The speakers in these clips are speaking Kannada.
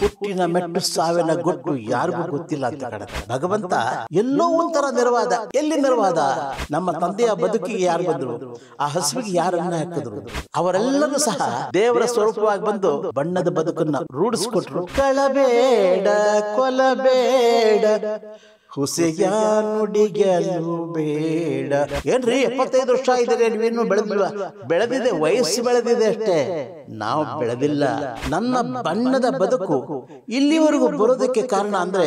ಹುಟ್ಟಿನ ಮೆಟ್ಟು ಸಾವಿನ ಗೊಟ್ಟು ಯಾರಿಗೂ ಗೊತ್ತಿಲ್ಲ ಅಂತ ಕಡತ ಭಗವಂತ ಎಲ್ಲೋ ಒಂಥರ ನೆರವಾದ ಎಲ್ಲಿ ನೆರವಾದ ನಮ್ಮ ತಂದೆಯ ಬದುಕಿಗೆ ಯಾರು ಬಂದ್ರು ಆ ಹಸುವಿಗೆ ಯಾರನ್ನ ಹಾಕಿದ್ರು ಅವರೆಲ್ಲರೂ ಸಹ ದೇವರ ಸ್ವರೂಪವಾಗಿ ಬಂದು ಬಣ್ಣದ ಬದುಕನ್ನ ರೂಢಿಸ್ಕೊಟ್ರು ಕಳಬೇಡ ಕೊಲಬೇಡ ಹುಸಿಯ ನುಡಿಗೆಲು ಬೇಡ ಏನ್ರಿ ಎಪ್ಪತ್ತೈದು ವರ್ಷ ನೀವೇನು ಬೆಳೆದಿಲ್ಲ ಬೆಳೆದಿದೆ ವಯಸ್ಸು ಬೆಳೆದಿದೆ ಅಷ್ಟೇ ನಾವು ಬೆಳೆದಿಲ್ಲ ನನ್ನ ಬಣ್ಣದ ಬದುಕು ಇಲ್ಲಿವರೆಗೂ ಬರೋದಕ್ಕೆ ಕಾರಣ ಅಂದ್ರೆ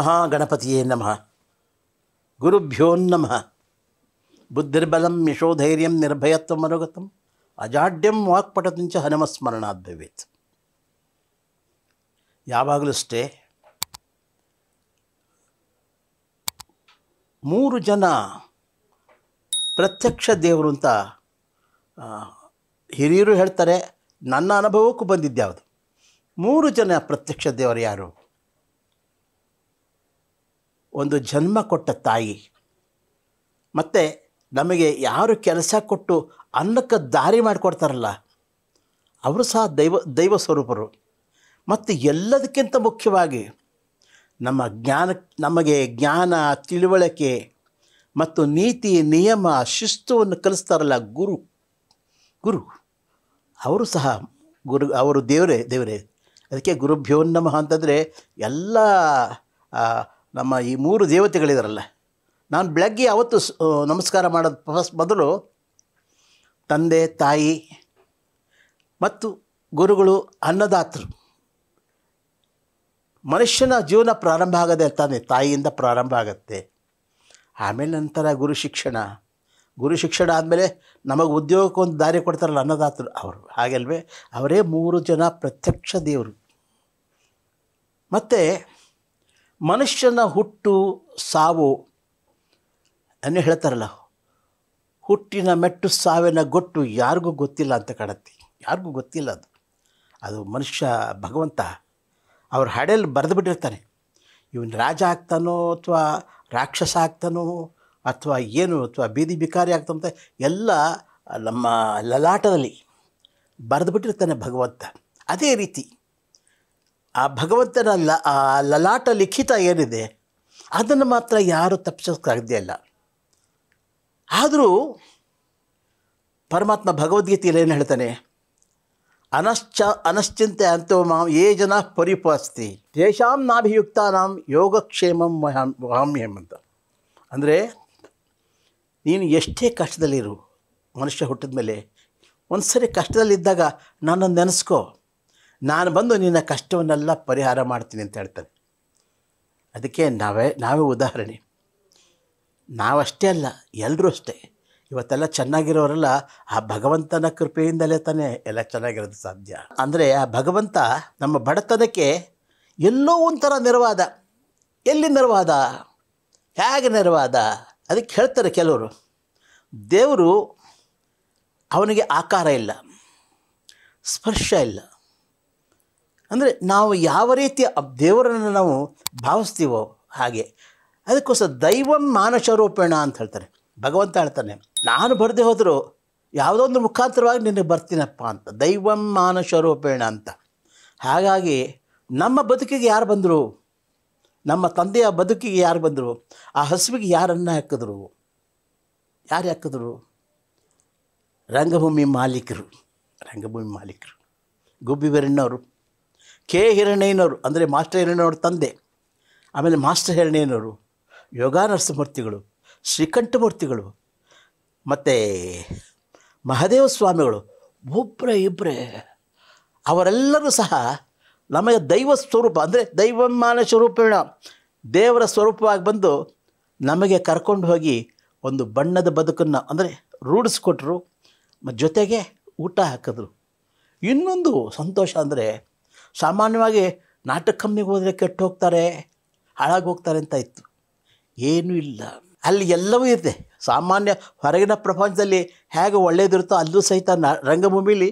ಮಹಾಗಣಪತಿಯೇ ನಮಃ ಗುರುಭ್ಯೋ ನಮಃ ಬುದ್ಧಿರ್ಬಲಂ ಯಶೋಧೈರ್ಯಂ ನಿರ್ಭಯತ್ವ ಮನೋಗತಂ ಅಜಾಡ್ಯಂ ವಾಕ್ಪಟದಿಂಚ ಹನುಮಸ್ಮರಣಾದ್ ಯಾವಾಗಲೂ ಅಷ್ಟೇ ಮೂರು ಜನ ಪ್ರತ್ಯಕ್ಷ ದೇವರು ಅಂತ ಹಿರಿಯರು ಹೇಳ್ತಾರೆ ನನ್ನ ಅನುಭವಕ್ಕೂ ಬಂದಿದ್ದೆ ಮೂರು ಜನ ಪ್ರತ್ಯಕ್ಷ ದೇವರು ಯಾರು ಒಂದು ಜನ್ಮ ಕೊಟ್ಟ ತಾಯಿ ಮತ್ತು ನಮಗೆ ಯಾರು ಕೆಲಸ ಕೊಟ್ಟು ಅನ್ನಕ್ಕೆ ದಾರಿ ಮಾಡಿಕೊಡ್ತಾರಲ್ಲ ಅವರು ಸಹ ದೈವ ದೈವ ಸ್ವರೂಪರು ಮತ್ತು ಎಲ್ಲದಕ್ಕಿಂತ ಮುಖ್ಯವಾಗಿ ನಮ್ಮ ಜ್ಞಾನ ನಮಗೆ ಜ್ಞಾನ ತಿಳುವಳಿಕೆ ಮತ್ತು ನೀತಿ ನಿಯಮ ಶಿಸ್ತುವನ್ನು ಕಲಿಸ್ತಾರಲ್ಲ ಗುರು ಗುರು ಅವರು ಸಹ ಗುರು ಅವರು ದೇವರೇ ದೇವರೇ ಅದಕ್ಕೆ ಗುರುಭ್ಯೋ ನಮಃ ಅಂತಂದರೆ ಎಲ್ಲ ನಮ್ಮ ಈ ಮೂರು ದೇವತೆಗಳಿದಾರಲ್ಲ ನಾನು ಬೆಳಗ್ಗೆ ಅವತ್ತು ನಮಸ್ಕಾರ ಮಾಡೋದು ಫಸ್ಟ್ ಮೊದಲು ತಂದೆ ತಾಯಿ ಮತ್ತು ಗುರುಗಳು ಅನ್ನದಾತರು ಮನುಷ್ಯನ ಜೀವನ ಪ್ರಾರಂಭ ಆಗದೆ ತಾನೆ ತಾಯಿಯಿಂದ ಪ್ರಾರಂಭ ಆಗುತ್ತೆ ಆಮೇಲೆ ನಂತರ ಗುರು ಶಿಕ್ಷಣ ಗುರು ಶಿಕ್ಷಣ ಆದಮೇಲೆ ನಮಗೆ ಉದ್ಯೋಗಕ್ಕೆ ಒಂದು ದಾರಿ ಕೊಡ್ತಾರಲ್ಲ ಅನ್ನದಾತರು ಅವರು ಹಾಗೆಲ್ವೇ ಅವರೇ ಮೂರು ಜನ ಪ್ರತ್ಯಕ್ಷ ದೇವರು ಮತ್ತು ಮನುಷ್ಯನ ಹುಟ್ಟು ಸಾವು ಅನ್ನೇ ಹೇಳ್ತಾರಲ್ಲ ಹುಟ್ಟಿನ ಮೆಟ್ಟು ಸಾವಿನ ಗೊಟ್ಟು ಯಾರಿಗೂ ಗೊತ್ತಿಲ್ಲ ಅಂತ ಕಾಣತ್ತೆ ಯಾರಿಗೂ ಗೊತ್ತಿಲ್ಲ ಅದು ಅದು ಮನುಷ್ಯ ಭಗವಂತ ಅವ್ರ ಹಾಡಲ್ಲಿ ಬರೆದು ಬಿಟ್ಟಿರ್ತಾನೆ ಇವನು ರಾಜ ಆಗ್ತಾನೋ ಅಥವಾ ರಾಕ್ಷಸ ಆಗ್ತಾನೋ ಅಥವಾ ಏನು ಅಥವಾ ಬೀದಿ ಬಿಕಾರಿ ಆಗ್ತಂತ ಎಲ್ಲ ನಮ್ಮ ಲಲಾಟದಲ್ಲಿ ಬರೆದು ಬಿಟ್ಟಿರ್ತಾನೆ ಭಗವಂತ ಅದೇ ರೀತಿ ಆ ಭಗವಂತನ ಲ ಲಲಾಟ ಲಿಖಿತ ಏನಿದೆ ಅದನ್ನು ಮಾತ್ರ ಯಾರೂ ತಪ್ಪಿಸೋಕ್ಕಾಗದೇ ಇಲ್ಲ ಆದರೂ ಪರಮಾತ್ಮ ಭಗವದ್ಗೀತೆಯಲ್ಲಿ ಏನು ಹೇಳ್ತಾನೆ ಅನಶ್ಚ ಅನಶ್ಚಿಂತೆ ಅಂತೋ ಮಾಂ ಯೇ ಜನ ಪರಿಪಾಸ್ತಿ ತೇಷಾಂ ನಾಭಿಯುಕ್ತಾನಾಂ ಯೋಗಕ್ಷೇಮಂ ಮಹಾನ್ ಅಂತ ಅಂದರೆ ನೀನು ಎಷ್ಟೇ ಕಷ್ಟದಲ್ಲಿರು ಮನುಷ್ಯ ಹುಟ್ಟಿದ ಮೇಲೆ ಒಂದು ಸರಿ ಕಷ್ಟದಲ್ಲಿದ್ದಾಗ ನನ್ನನ್ನು ನೆನೆಸ್ಕೋ ನಾನು ಬಂದು ನಿನ್ನ ಕಷ್ಟವನ್ನೆಲ್ಲ ಪರಿಹಾರ ಮಾಡ್ತೀನಿ ಅಂತ ಹೇಳ್ತಾನೆ ಅದಕ್ಕೆ ನಾವೇ ನಾವೇ ಉದಾಹರಣೆ ನಾವಷ್ಟೇ ಅಲ್ಲ ಎಲ್ಲರೂ ಅಷ್ಟೇ ಇವತ್ತೆಲ್ಲ ಚೆನ್ನಾಗಿರೋರೆಲ್ಲ ಆ ಭಗವಂತನ ಕೃಪೆಯಿಂದಲೇ ತಾನೇ ಎಲ್ಲ ಚೆನ್ನಾಗಿರೋದು ಸಾಧ್ಯ ಅಂದರೆ ಆ ಭಗವಂತ ನಮ್ಮ ಬಡತನಕ್ಕೆ ಎಲ್ಲೋ ಒಂಥರ ನೆರವಾದ ಎಲ್ಲಿ ನೆರವಾದ ಹೇಗೆ ನೆರವಾದ ಅದಕ್ಕೆ ಹೇಳ್ತಾರೆ ಕೆಲವರು ದೇವರು ಅವನಿಗೆ ಆಕಾರ ಇಲ್ಲ ಸ್ಪರ್ಶ ಇಲ್ಲ ಅಂದರೆ ನಾವು ಯಾವ ರೀತಿಯ ದೇವರನ್ನು ನಾವು ಭಾವಿಸ್ತೀವೋ ಹಾಗೆ ಅದಕ್ಕೋಸ್ಕರ ದೈವಂ ಮಾನಸ ರೂಪೇಣ ಅಂತ ಹೇಳ್ತಾರೆ ಭಗವಂತ ಹೇಳ್ತಾನೆ ನಾನು ಬರದೆ ಹೋದರೂ ಯಾವುದೋ ಒಂದು ಮುಖಾಂತರವಾಗಿ ನಿನಗೆ ಬರ್ತೀನಪ್ಪ ಅಂತ ದೈವಂ ಸ್ವರೂಪೇಣ ಅಂತ ಹಾಗಾಗಿ ನಮ್ಮ ಬದುಕಿಗೆ ಯಾರು ಬಂದರು ನಮ್ಮ ತಂದೆಯ ಬದುಕಿಗೆ ಯಾರು ಬಂದರು ಆ ಹಸುವಿಗೆ ಯಾರನ್ನು ಹಾಕಿದ್ರು ಯಾರು ಹಾಕಿದ್ರು ರಂಗಭೂಮಿ ಮಾಲೀಕರು ರಂಗಭೂಮಿ ಮಾಲೀಕರು ಗುಬ್ಬಿ ಬೀರಣ್ಣವರು ಕೆ ಹಿರಣ್ಣಯ್ಯನವರು ಅಂದರೆ ಮಾಸ್ಟರ್ ಹಿರಣ್ಣವ್ರ ತಂದೆ ಆಮೇಲೆ ಮಾಸ್ಟರ್ ಹಿರಣ್ಣಯ್ಯನವರು ಯೋಗಾನರ್ಸಮೂರ್ತಿಗಳು ಶ್ರೀಕಂಠಮೂರ್ತಿಗಳು ಮತ್ತು ಮಹದೇವ ಸ್ವಾಮಿಗಳು ಒಬ್ಬರೇ ಇಬ್ಬರೇ ಅವರೆಲ್ಲರೂ ಸಹ ನಮಗೆ ದೈವ ಸ್ವರೂಪ ಅಂದರೆ ದೈವಮಾನ ಸ್ವರೂಪೇಣ ದೇವರ ಸ್ವರೂಪವಾಗಿ ಬಂದು ನಮಗೆ ಕರ್ಕೊಂಡು ಹೋಗಿ ಒಂದು ಬಣ್ಣದ ಬದುಕನ್ನು ಅಂದರೆ ರೂಢಿಸ್ಕೊಟ್ರು ಜೊತೆಗೆ ಊಟ ಹಾಕಿದ್ರು ಇನ್ನೊಂದು ಸಂತೋಷ ಅಂದರೆ ಸಾಮಾನ್ಯವಾಗಿ ನಾಟಕ ಕಂಪ್ನಿಗೆ ಹೋದರೆ ಕೆಟ್ಟು ಹೋಗ್ತಾರೆ ಹಾಳಾಗಿ ಹೋಗ್ತಾರೆ ಅಂತ ಇತ್ತು ಏನೂ ಇಲ್ಲ ಅಲ್ಲಿ ಎಲ್ಲವೂ ಇದೆ ಸಾಮಾನ್ಯ ಹೊರಗಿನ ಪ್ರಪಂಚದಲ್ಲಿ ಹೇಗೆ ಒಳ್ಳೆಯದಿರುತ್ತೋ ಅಲ್ಲೂ ಸಹಿತ ನ ರಂಗಭೂಮಿಲಿ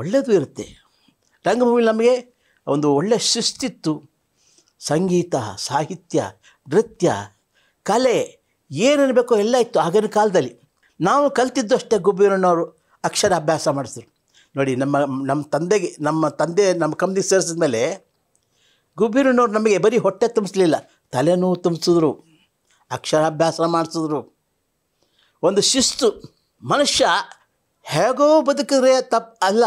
ಒಳ್ಳೆಯದು ಇರುತ್ತೆ ರಂಗಭೂಮಿಲಿ ನಮಗೆ ಒಂದು ಒಳ್ಳೆಯ ಶಿಸ್ತಿತ್ತು ಸಂಗೀತ ಸಾಹಿತ್ಯ ನೃತ್ಯ ಕಲೆ ಏನೇನು ಎಲ್ಲ ಇತ್ತು ಆಗಿನ ಕಾಲದಲ್ಲಿ ನಾವು ಕಲ್ತಿದ್ದಷ್ಟೇ ಗುಬ್ಬಿರಣ್ಣವರು ಅಕ್ಷರ ಅಭ್ಯಾಸ ಮಾಡಿಸಿದ್ರು ನೋಡಿ ನಮ್ಮ ನಮ್ಮ ತಂದೆಗೆ ನಮ್ಮ ತಂದೆ ನಮ್ಮ ಕಂಬಿಗೆ ಸೇರಿಸಿದ ಮೇಲೆ ಗುಬ್ಬಿರಣ್ಣವ್ರು ನಮಗೆ ಬರೀ ಹೊಟ್ಟೆ ತುಂಬಿಸ್ಲಿಲ್ಲ ತಲೆನೋವು ತುಂಬಿಸಿದ್ರು ಅಕ್ಷರಾಭ್ಯಾಸ ಮಾಡಿಸಿದ್ರು ಒಂದು ಶಿಸ್ತು ಮನುಷ್ಯ ಹೇಗೋ ಬದುಕಿದ್ರೆ ತಪ್ಪು ಅಲ್ಲ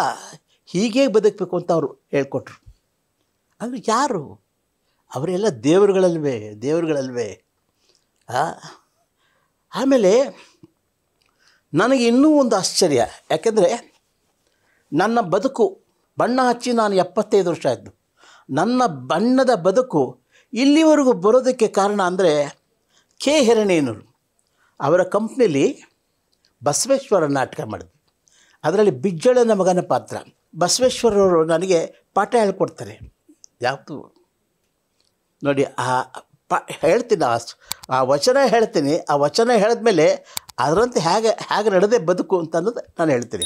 ಹೀಗೆ ಬದುಕಬೇಕು ಅಂತ ಅವರು ಹೇಳ್ಕೊಟ್ರು ಅಂದರೆ ಯಾರು ಅವರೆಲ್ಲ ದೇವರುಗಳಲ್ವೇ ದೇವರುಗಳಲ್ವೇ ಆಮೇಲೆ ನನಗೆ ಇನ್ನೂ ಒಂದು ಆಶ್ಚರ್ಯ ಯಾಕೆಂದರೆ ನನ್ನ ಬದುಕು ಬಣ್ಣ ಹಚ್ಚಿ ನಾನು ಎಪ್ಪತ್ತೈದು ವರ್ಷ ಆಯಿತು ನನ್ನ ಬಣ್ಣದ ಬದುಕು ಇಲ್ಲಿವರೆಗೂ ಬರೋದಕ್ಕೆ ಕಾರಣ ಅಂದರೆ ಕೆ ಹಿರಣೇನೂರು ಅವರ ಕಂಪ್ನಿಲಿ ಬಸವೇಶ್ವರ ನಾಟಕ ಮಾಡಿದ್ವಿ ಅದರಲ್ಲಿ ಬಿಜ್ಜಳನ ಮಗನ ಪಾತ್ರ ಬಸವೇಶ್ವರವರು ನನಗೆ ಪಾಠ ಹೇಳ್ಕೊಡ್ತಾರೆ ಯಾವುದು ನೋಡಿ ಆ ಪಾ ಹೇಳ್ತೀನಿ ಆ ಆ ವಚನ ಹೇಳ್ತೀನಿ ಆ ವಚನ ಹೇಳಿದ್ಮೇಲೆ ಅದರಂತೆ ಹೇಗೆ ಹೇಗೆ ನಡೆದೇ ಬದುಕು ಅಂತ ಅನ್ನೋದು ನಾನು ಹೇಳ್ತೀನಿ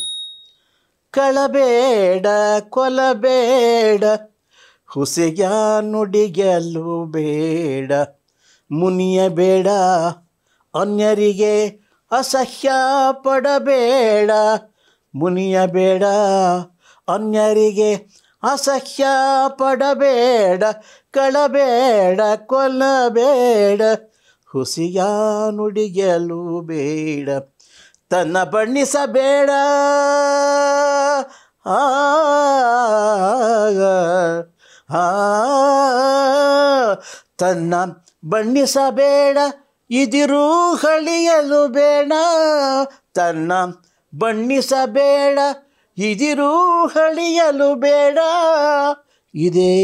ಕಳಬೇಡ ಕೊಲಬೇಡ ಹುಸಿಯ ನುಡಿಗೆಲ್ಲೂ ಬೇಡ ಮುನಿಯ ಬೇಡ ಅನ್ಯರಿಗೆ ಅಸಹ್ಯ ಪಡಬೇಡ ಮುನಿಯ ಬೇಡ ಅನ್ಯರಿಗೆ ಅಸಹ್ಯ ಪಡಬೇಡ ಕಳಬೇಡ ಕೊಲ್ಲಬೇಡ ಹುಸಿಯ ನುಡಿಯಲು ಬೇಡ ತನ್ನ ಬಣ್ಣಿಸಬೇಡ ಆ ತನ್ನ ಬಣ್ಣಿಸಬೇಡ ಇದಿರು ಹಳಿಯಲು ಬೇಡ ತನ್ನ ಬಣ್ಣಿಸಬೇಡ ಇದಿರು ಹಳಿಯಲು ಬೇಡ ಇದೇ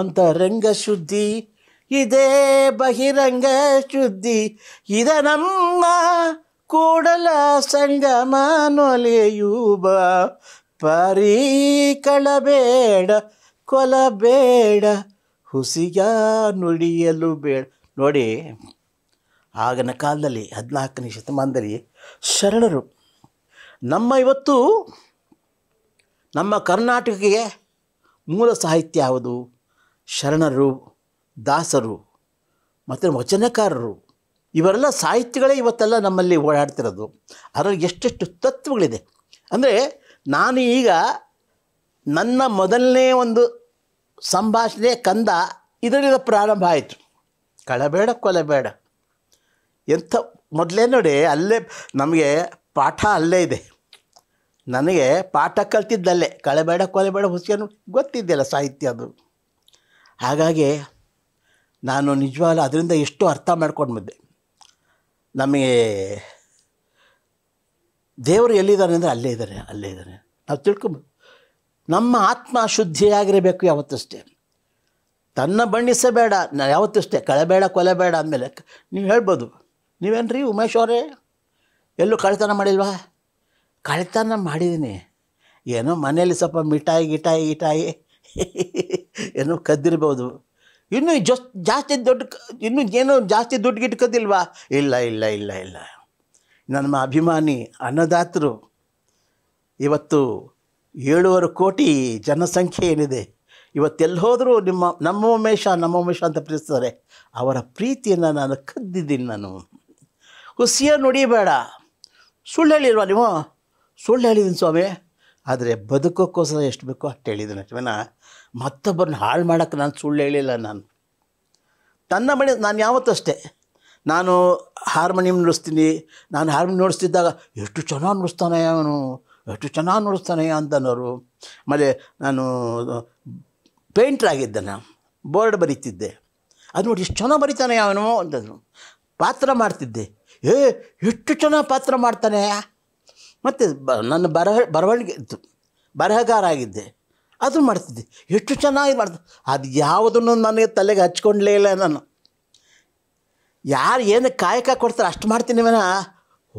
ಅಂತರಂಗ ಶುದ್ಧಿ ಇದೇ ಬಹಿರಂಗ ಶುದ್ಧಿ ಇದ ನಮ್ಮ ಕೂಡಲ ಸಂಗಮ ನೊಲೆಯೂಬ ಪರಿ ಕಳಬೇಡ ಕೊಲಬೇಡ ಹುಸಿಯ ನುಡಿಯಲು ಬೇಡ ನೋಡಿ ಆಗಿನ ಕಾಲದಲ್ಲಿ ಹದಿನಾಲ್ಕನೇ ಶತಮಾನದಲ್ಲಿ ಶರಣರು ನಮ್ಮ ಇವತ್ತು ನಮ್ಮ ಕರ್ನಾಟಕಕ್ಕೆ ಮೂಲ ಸಾಹಿತ್ಯ ಯಾವುದು ಶರಣರು ದಾಸರು ಮತ್ತು ವಚನಕಾರರು ಇವರೆಲ್ಲ ಸಾಹಿತ್ಯಗಳೇ ಇವತ್ತೆಲ್ಲ ನಮ್ಮಲ್ಲಿ ಓಡಾಡ್ತಿರೋದು ಅದರಲ್ಲಿ ಎಷ್ಟೆಷ್ಟು ತತ್ವಗಳಿದೆ ಅಂದರೆ ನಾನು ಈಗ ನನ್ನ ಮೊದಲನೇ ಒಂದು ಸಂಭಾಷಣೆ ಕಂದ ಇದರಿಂದ ಪ್ರಾರಂಭ ಆಯಿತು ಕಳಬೇಡ ಬೇಡ ಎಂಥ ಮೊದಲೇ ನೋಡಿ ಅಲ್ಲೇ ನಮಗೆ ಪಾಠ ಅಲ್ಲೇ ಇದೆ ನನಗೆ ಪಾಠ ಕಲ್ತಿದ್ದಲ್ಲೇ ಕಳೆಬೇಡ ಕೊಲೆಬೇಡ ಹುಸಿಯನ್ನು ಗೊತ್ತಿದ್ದಿಲ್ಲ ಸಾಹಿತ್ಯ ಅದು ಹಾಗಾಗಿ ನಾನು ನಿಜವಾಗ್ಲೂ ಅದರಿಂದ ಎಷ್ಟು ಅರ್ಥ ಮಾಡ್ಕೊಂಡು ಬಂದೆ ನಮಗೆ ದೇವರು ಎಲ್ಲಿದ್ದಾರೆ ಅಂದರೆ ಅಲ್ಲೇ ಇದ್ದಾರೆ ಅಲ್ಲೇ ಇದ್ದಾರೆ ನಾವು ತಿಳ್ಕೊಬೋದು ನಮ್ಮ ಆತ್ಮ ಶುದ್ಧಿಯಾಗಿರಬೇಕು ಯಾವತ್ತಷ್ಟೇ ತನ್ನ ಬಣ್ಣಿಸಬೇಡ ನಾನು ಯಾವತ್ತಷ್ಟೇ ಕಳೆಬೇಡ ಬೇಡ ಅಂದಮೇಲೆ ನೀವು ಹೇಳ್ಬೋದು ನೀವೇನು ರೀ ಉಮೇಶ್ ಅವರೇ ಎಲ್ಲೂ ಕಳೆತನ ಮಾಡಿಲ್ವಾ ಕಳೆತನ ಮಾಡಿದ್ದೀನಿ ಏನೋ ಮನೆಯಲ್ಲಿ ಸ್ವಲ್ಪ ಮಿಠಾಯಿ ಗಿಟಾಯಿ ಗಿಟಾಯಿ ಏನೋ ಕದ್ದಿರ್ಬೋದು ಇನ್ನೂ ಜೊ ಜಾಸ್ತಿ ದುಡ್ಡು ಇನ್ನೂ ಏನೋ ಜಾಸ್ತಿ ದುಡ್ಡು ಗಿಟ್ಕೋದಿಲ್ವಾ ಇಲ್ಲ ಇಲ್ಲ ಇಲ್ಲ ಇಲ್ಲ ನಮ್ಮ ಅಭಿಮಾನಿ ಅನ್ನದಾತರು ಇವತ್ತು ಏಳುವರೆ ಕೋಟಿ ಜನಸಂಖ್ಯೆ ಏನಿದೆ ಇವತ್ತೆಲ್ಲಿ ಹೋದರೂ ನಿಮ್ಮ ನಮ್ಮ ಉಮೇಶ ನಮ್ಮ ಉಮೇಶ ಅಂತ ಪ್ರೀತಿಸ್ತಾರೆ ಅವರ ಪ್ರೀತಿಯನ್ನು ನಾನು ಕದ್ದಿದ್ದೀನಿ ನಾನು ಹುಸಿಯ ನುಡಿಬೇಡ ಸುಳ್ಳು ಹೇಳಿಲ್ವಾ ನೀವು ಸುಳ್ಳು ಹೇಳಿದ್ದೀನಿ ಸ್ವಾಮಿ ಆದರೆ ಬದುಕೋಕ್ಕೋಸ್ಕರ ಎಷ್ಟು ಬೇಕೋ ಅಷ್ಟು ಹೇಳಿದ್ದೀನಿ ಅಷ್ಟೇನ ಮತ್ತೊಬ್ಬರನ್ನ ಹಾಳು ಮಾಡೋಕ್ಕೆ ನಾನು ಸುಳ್ಳು ಹೇಳಿಲ್ಲ ನಾನು ತನ್ನ ಮನೆ ನಾನು ಯಾವತ್ತೂ ಅಷ್ಟೇ ನಾನು ಹಾರ್ಮೋನಿಯಂ ನುಡಿಸ್ತೀನಿ ನಾನು ಹಾರ್ಮೋನಿಯಂ ನುಡಿಸ್ತಿದ್ದಾಗ ಎಷ್ಟು ಚೆನ್ನಾಗಿ ನುಡಿಸ್ತಾನೆ ಅವನು ಎಷ್ಟು ಚೆನ್ನಾಗಿ ನೋಡಿಸ್ತಾನೆ ಅಂತನವರು ಆಮೇಲೆ ನಾನು ಪೇಂಟ್ರಾಗಿದ್ದೆ ನಾನು ಬೋರ್ಡ್ ಬರೀತಿದ್ದೆ ಅದು ನೋಡಿ ಇಷ್ಟು ಚೆನ್ನಾಗಿ ಬರಿತಾನೆ ಅವನು ಅಂತಂದರು ಪಾತ್ರ ಮಾಡ್ತಿದ್ದೆ ಏ ಎಷ್ಟು ಚೆನ್ನಾಗಿ ಪಾತ್ರ ಮಾಡ್ತಾನೆ ಮತ್ತು ಬ ನನ್ನ ಬರಹ ಬರವಣಿಗೆ ಇತ್ತು ಬರಹಗಾರ ಆಗಿದ್ದೆ ಅದು ಮಾಡ್ತಿದ್ದೆ ಎಷ್ಟು ಚೆನ್ನಾಗಿ ಮಾಡ್ತ ಅದು ಯಾವುದನ್ನು ನನಗೆ ತಲೆಗೆ ಹಚ್ಕೊಂಡ್ಲೇ ಇಲ್ಲ ನಾನು ಯಾರು ಏನು ಕಾಯಕ ಕೊಡ್ತಾರೆ ಅಷ್ಟು ಮಾಡ್ತೀನಿ ಮನ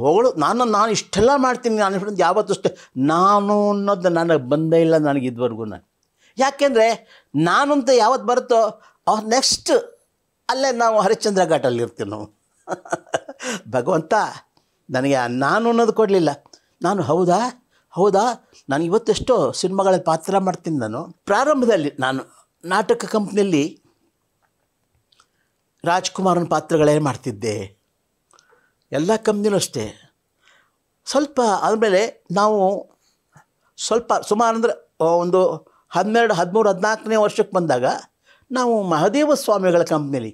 ಹೊಗಳು ನಾನು ನಾನು ಇಷ್ಟೆಲ್ಲ ಮಾಡ್ತೀನಿ ನಾನು ಇಷ್ಟು ಯಾವತ್ತೂ ಅಷ್ಟೇ ನಾನು ಅನ್ನೋದು ನನಗೆ ಬಂದೇ ಇಲ್ಲ ನನಗೆ ಇದುವರೆಗೂ ನಾನು ಯಾಕೆಂದರೆ ನಾನು ಅಂತ ಯಾವತ್ತು ಬರುತ್ತೋ ಅವ್ರ ನೆಕ್ಸ್ಟ್ ಅಲ್ಲೇ ನಾವು ಹರಿಶ್ಚಂದ್ರ ಘಾಟಲ್ಲಿ ಇರ್ತೀವಿ ನಾವು ಭಗವಂತ ನನಗೆ ನಾನು ಅನ್ನೋದು ಕೊಡಲಿಲ್ಲ ನಾನು ಹೌದಾ ಹೌದಾ ನಾನು ಇವತ್ತೆಷ್ಟೋ ಸಿನಿಮಾಗಳ ಪಾತ್ರ ಮಾಡ್ತೀನಿ ನಾನು ಪ್ರಾರಂಭದಲ್ಲಿ ನಾನು ನಾಟಕ ಕಂಪ್ನಿಯಲ್ಲಿ ರಾಜ್ಕುಮಾರನ ಪಾತ್ರಗಳೇ ಮಾಡ್ತಿದ್ದೆ ಎಲ್ಲ ಕಂಪ್ನಿನೂ ಅಷ್ಟೇ ಸ್ವಲ್ಪ ಆದಮೇಲೆ ನಾವು ಸ್ವಲ್ಪ ಸುಮಾರು ಅಂದರೆ ಒಂದು ಹನ್ನೆರಡು ಹದಿಮೂರು ಹದಿನಾಲ್ಕನೇ ವರ್ಷಕ್ಕೆ ಬಂದಾಗ ನಾವು ಮಹದೇವ ಸ್ವಾಮಿಗಳ ಕಂಪ್ನಿಲಿ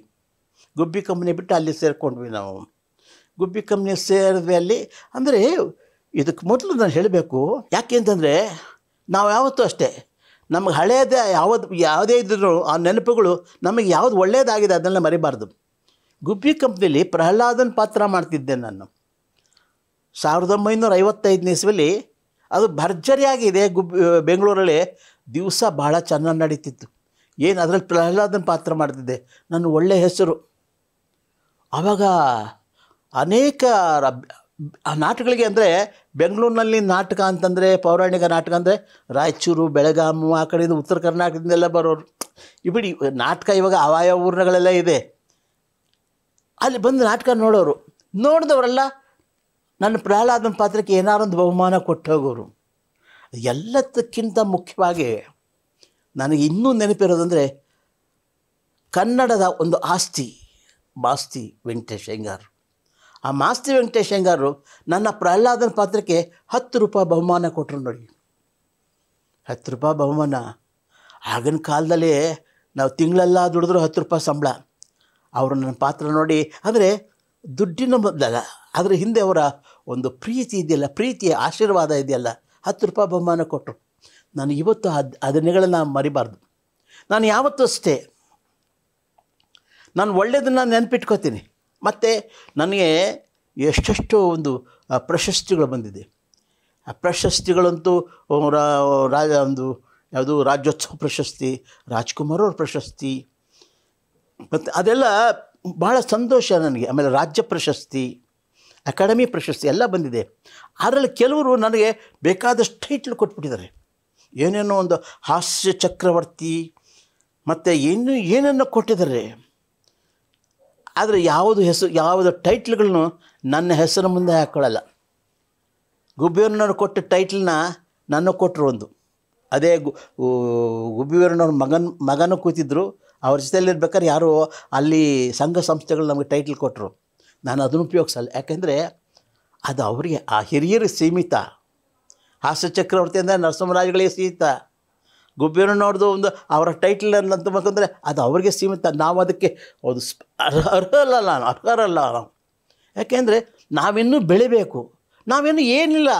ಗುಬ್ಬಿ ಕಂಪ್ನಿ ಬಿಟ್ಟು ಅಲ್ಲಿ ಸೇರಿಕೊಂಡ್ವಿ ನಾವು ಗುಬ್ಬಿ ಕಂಪ್ನಿ ಸೇರಿದ್ವಿ ಅಲ್ಲಿ ಅಂದರೆ ಇದಕ್ಕೆ ಮೊದಲು ನಾನು ಹೇಳಬೇಕು ಯಾಕೆ ಅಂತಂದರೆ ನಾವು ಯಾವತ್ತೂ ಅಷ್ಟೇ ನಮಗೆ ಹಳೆಯದೇ ಯಾವ್ದು ಯಾವುದೇ ಇದ್ರೂ ಆ ನೆನಪುಗಳು ನಮಗೆ ಯಾವುದು ಒಳ್ಳೆಯದಾಗಿದೆ ಅದನ್ನೆಲ್ಲ ಮರಿಬಾರ್ದು ಗುಬ್ಬಿ ಕಂಪ್ನಿಯಲ್ಲಿ ಪ್ರಹ್ಲಾದನ್ ಪಾತ್ರ ಮಾಡ್ತಿದ್ದೆ ನಾನು ಸಾವಿರದ ಒಂಬೈನೂರ ಐವತ್ತೈದನೇ ಇಸ್ವಲ್ಲಿ ಅದು ಭರ್ಜರಿಯಾಗಿದೆ ಗುಬ್ಬಿ ಬೆಂಗಳೂರಲ್ಲಿ ದಿವಸ ಭಾಳ ಚೆನ್ನಾಗಿ ನಡೀತಿತ್ತು ಏನು ಅದರಲ್ಲಿ ಪ್ರಹ್ಲಾದನ್ ಪಾತ್ರ ಮಾಡ್ತಿದ್ದೆ ನನ್ನ ಒಳ್ಳೆಯ ಹೆಸರು ಆವಾಗ ಅನೇಕ ನಾಟಕಗಳಿಗೆ ಅಂದರೆ ಬೆಂಗಳೂರಿನಲ್ಲಿ ನಾಟಕ ಅಂತಂದರೆ ಪೌರಾಣಿಕ ನಾಟಕ ಅಂದರೆ ರಾಯಚೂರು ಬೆಳಗಾಮು ಆ ಕಡೆಯಿಂದ ಉತ್ತರ ಕರ್ನಾಟಕದಿಂದೆಲ್ಲ ಬರೋರು ಇಬಿಡಿ ನಾಟಕ ಇವಾಗ ಆವಾಯ ಊರ್ನಗಳೆಲ್ಲ ಇದೆ ಅಲ್ಲಿ ಬಂದು ನಾಟಕ ನೋಡೋರು ನೋಡಿದವರೆಲ್ಲ ನನ್ನ ಪ್ರಹ್ಲಾದನ ಪಾತ್ರಕ್ಕೆ ಏನಾರೊಂದು ಬಹುಮಾನ ಕೊಟ್ಟೋಗೋರು ಎಲ್ಲದಕ್ಕಿಂತ ಮುಖ್ಯವಾಗಿ ನನಗೆ ಇನ್ನೂ ನೆನಪಿರೋದಂದರೆ ಕನ್ನಡದ ಒಂದು ಆಸ್ತಿ ಮಾಸ್ತಿ ವೆಂಕಟೇಶ್ ಅಯ್ಯಂಗಾರ್ ಆ ಮಾಸ್ತಿ ವೆಂಕಟೇಶ್ ಅಯ್ಯಂಗಾರು ನನ್ನ ಪ್ರಹ್ಲಾದನ ಪಾತ್ರಕ್ಕೆ ಹತ್ತು ರೂಪಾಯಿ ಬಹುಮಾನ ಕೊಟ್ಟರು ನೋಡಿ ಹತ್ತು ರೂಪಾಯಿ ಬಹುಮಾನ ಆಗಿನ ಕಾಲದಲ್ಲಿ ನಾವು ತಿಂಗಳೆಲ್ಲ ದುಡಿದ್ರು ಹತ್ತು ರೂಪಾಯಿ ಸಂಬಳ ಅವರು ನನ್ನ ಪಾತ್ರ ನೋಡಿ ಅಂದರೆ ದುಡ್ಡಿನ ಮೊದಲಲ್ಲ ಅದರ ಹಿಂದೆ ಅವರ ಒಂದು ಪ್ರೀತಿ ಇದೆಯಲ್ಲ ಪ್ರೀತಿಯ ಆಶೀರ್ವಾದ ಇದೆಯಲ್ಲ ಹತ್ತು ರೂಪಾಯಿ ಬಹುಮಾನ ಕೊಟ್ಟರು ನಾನು ಇವತ್ತು ಅದು ಅದನ್ನುಗಳನ್ನು ಮರಿಬಾರ್ದು ನಾನು ಯಾವತ್ತೂ ಅಷ್ಟೇ ನಾನು ಒಳ್ಳೆಯದನ್ನು ನೆನಪಿಟ್ಕೋತೀನಿ ಮತ್ತು ನನಗೆ ಎಷ್ಟೆಷ್ಟು ಒಂದು ಪ್ರಶಸ್ತಿಗಳು ಬಂದಿದೆ ಆ ಪ್ರಶಸ್ತಿಗಳಂತೂ ರಾ ರಾಜ ಒಂದು ಯಾವುದು ರಾಜ್ಯೋತ್ಸವ ಪ್ರಶಸ್ತಿ ರಾಜ್ಕುಮಾರ್ ಅವ್ರ ಪ್ರಶಸ್ತಿ ಮತ್ತು ಅದೆಲ್ಲ ಭಾಳ ಸಂತೋಷ ನನಗೆ ಆಮೇಲೆ ರಾಜ್ಯ ಪ್ರಶಸ್ತಿ ಅಕಾಡೆಮಿ ಪ್ರಶಸ್ತಿ ಎಲ್ಲ ಬಂದಿದೆ ಅದರಲ್ಲಿ ಕೆಲವರು ನನಗೆ ಬೇಕಾದಷ್ಟು ಟೈಟ್ಲ್ ಕೊಟ್ಬಿಟ್ಟಿದ್ದಾರೆ ಏನೇನೋ ಒಂದು ಹಾಸ್ಯ ಚಕ್ರವರ್ತಿ ಮತ್ತು ಏನು ಏನನ್ನು ಕೊಟ್ಟಿದ್ದಾರೆ ಆದರೆ ಯಾವುದು ಹೆಸರು ಯಾವುದು ಟೈಟ್ಲ್ಗಳನ್ನು ನನ್ನ ಹೆಸರು ಮುಂದೆ ಹಾಕ್ಕೊಳ್ಳಲ್ಲ ಗುಬ್ಬಿಯವ್ರನ್ನವ್ರು ಕೊಟ್ಟ ಟೈಟ್ಲನ್ನ ನನ್ನ ಕೊಟ್ಟರು ಒಂದು ಅದೇ ಗು ಮಗನ ಮಗನ ಮಗನೂ ಕೂತಿದ್ದರು ಅವ್ರ ಜೊತೆಯಲ್ಲಿರ್ಬೇಕಾದ್ರೆ ಯಾರು ಅಲ್ಲಿ ಸಂಘ ಸಂಸ್ಥೆಗಳು ನಮಗೆ ಟೈಟ್ಲ್ ಕೊಟ್ಟರು ನಾನು ಅದನ್ನು ಉಪಯೋಗಿಸಲ್ಲ ಯಾಕೆಂದರೆ ಅದು ಅವರಿಗೆ ಆ ಹಿರಿಯರು ಸೀಮಿತ ಹಾಸ್ಯ ಚಕ್ರವರ್ತಿ ಅಂದರೆ ನರಸಿಂಹರಾಜುಗಳಿಗೆ ಸೀಮಿತ ಗುಬ್ಬಿರಣ್ಣವ್ರದ್ದು ಒಂದು ಅವರ ಟೈಟಲ್ ಅಂತ ಅಂತಂದರೆ ಅದು ಅವರಿಗೆ ಸೀಮಿತ ನಾವು ಅದಕ್ಕೆ ಅದು ಅರ್ಹರಲ್ಲ ನಾನು ಅರ್ಹರಲ್ಲ ನಾವು ಯಾಕೆಂದರೆ ನಾವಿನ್ನೂ ಬೆಳಿಬೇಕು ನಾವೇನು ಏನಿಲ್ಲ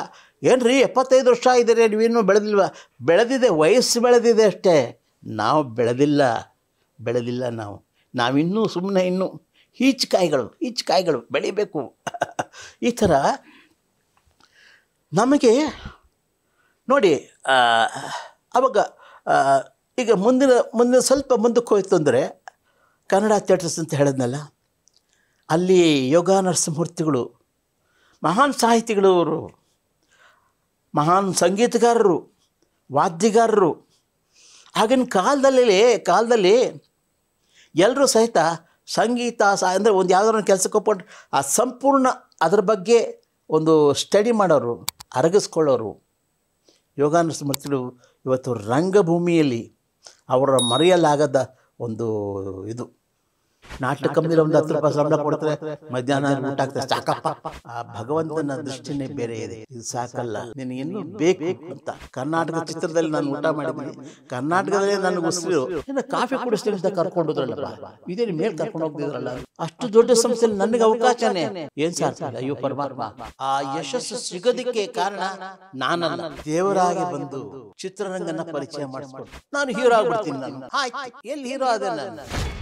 ಏನು ರೀ ಎಪ್ಪತ್ತೈದು ವರ್ಷ ಇದ್ದೀರಿ ನೀವಿನ್ನೂ ಬೆಳೆದಿಲ್ವ ಬೆಳೆದಿದೆ ವಯಸ್ಸು ಬೆಳೆದಿದೆ ಅಷ್ಟೇ ನಾವು ಬೆಳೆದಿಲ್ಲ ಬೆಳೆದಿಲ್ಲ ನಾವು ನಾವಿನ್ನೂ ಸುಮ್ಮನೆ ಇನ್ನೂ ಈಚ್ಕಾಯಿಗಳು ಈಚ್ಕಾಯಿಗಳು ಬೆಳಿಬೇಕು ಈ ಥರ ನಮಗೆ ನೋಡಿ ಅವಾಗ ಈಗ ಮುಂದಿನ ಮುಂದಿನ ಸ್ವಲ್ಪ ಮುಂದಕ್ಕೆ ಹೋಯ್ತು ಅಂದರೆ ಕನ್ನಡ ಥಿಯೇಟರ್ಸ್ ಅಂತ ಹೇಳಿದ್ನಲ್ಲ ಅಲ್ಲಿ ಯೋಗ ನರಸಿಂಹಮೂರ್ತಿಗಳು ಮಹಾನ್ ಸಾಹಿತಿಗಳವರು ಮಹಾನ್ ಸಂಗೀತಗಾರರು ವಾದ್ಯಗಾರರು ಆಗಿನ ಕಾಲದಲ್ಲಿ ಕಾಲದಲ್ಲಿ ಎಲ್ಲರೂ ಸಹಿತ ಸಂಗೀತ ಸಹ ಅಂದರೆ ಒಂದು ಯಾವುದಾದ್ರು ಒಂದು ಕೆಲಸಕ್ಕೆ ಒಪ್ಕೊಂಡು ಆ ಸಂಪೂರ್ಣ ಅದ್ರ ಬಗ್ಗೆ ಒಂದು ಸ್ಟಡಿ ಮಾಡೋರು ಅರಗಿಸ್ಕೊಳ್ಳೋರು ಯೋಗಾನ ಸ್ಮೃತಿಗಳು ಇವತ್ತು ರಂಗಭೂಮಿಯಲ್ಲಿ ಅವರ ಮರೆಯಲಾಗದ ಒಂದು ಇದು ನಾಟ್ಯ ಕಂಪ್ನಿ ಒಂದು ಹತ್ತು ರೂಪಾಯಿ ಸಂಬಳ ಕೊಡ್ತಾರೆ ಮಧ್ಯಾಹ್ನ ಊಟ ಆಗ್ತದೆ ಸಾಕಪ್ಪ ಆ ಭಗವಂತನ ದೃಷ್ಟಿನೇ ಬೇರೆ ಇದೆ ಇದು ಸಾಕಲ್ಲ ನಿನಗೇನು ಬೇಕು ಅಂತ ಕರ್ನಾಟಕ ಚಿತ್ರದಲ್ಲಿ ನಾನು ಊಟ ಮಾಡಿದ್ದೀನಿ ಕರ್ನಾಟಕದಲ್ಲೇ ನನಗೆ ಉಸಿರು ಕಾಫಿ ಕುಡಿಸ್ತೀನಿ ಅಂತ ಕರ್ಕೊಂಡೋದ್ರಲ್ಲ ಇದೇನು ಮೇಲೆ ಕರ್ಕೊಂಡು ಹೋಗ್ತಿದ್ರಲ್ಲ ಅಷ್ಟು ದೊಡ್ಡ ಸಂಸ್ಥೆಯಲ್ಲಿ ನನಗೆ ಅವಕಾಶನೇ ಏನ್ ಸಾರ್ ಅಯ್ಯೋ ಪರಮಾತ್ಮ ಆ ಯಶಸ್ಸು ಸಿಗೋದಿಕ್ಕೆ ಕಾರಣ ನಾನಲ್ಲ ದೇವರಾಗಿ ಬಂದು ಚಿತ್ರರಂಗನ ಪರಿಚಯ ಮಾಡಿಸ್ಕೊಂಡು ನಾನು ಹೀರೋ ಆಗ್ಬಿಡ್ತೀನಿ ನಾನು ಎಲ್ಲಿ ಹೀರೋ ಅದೇ ನಾನು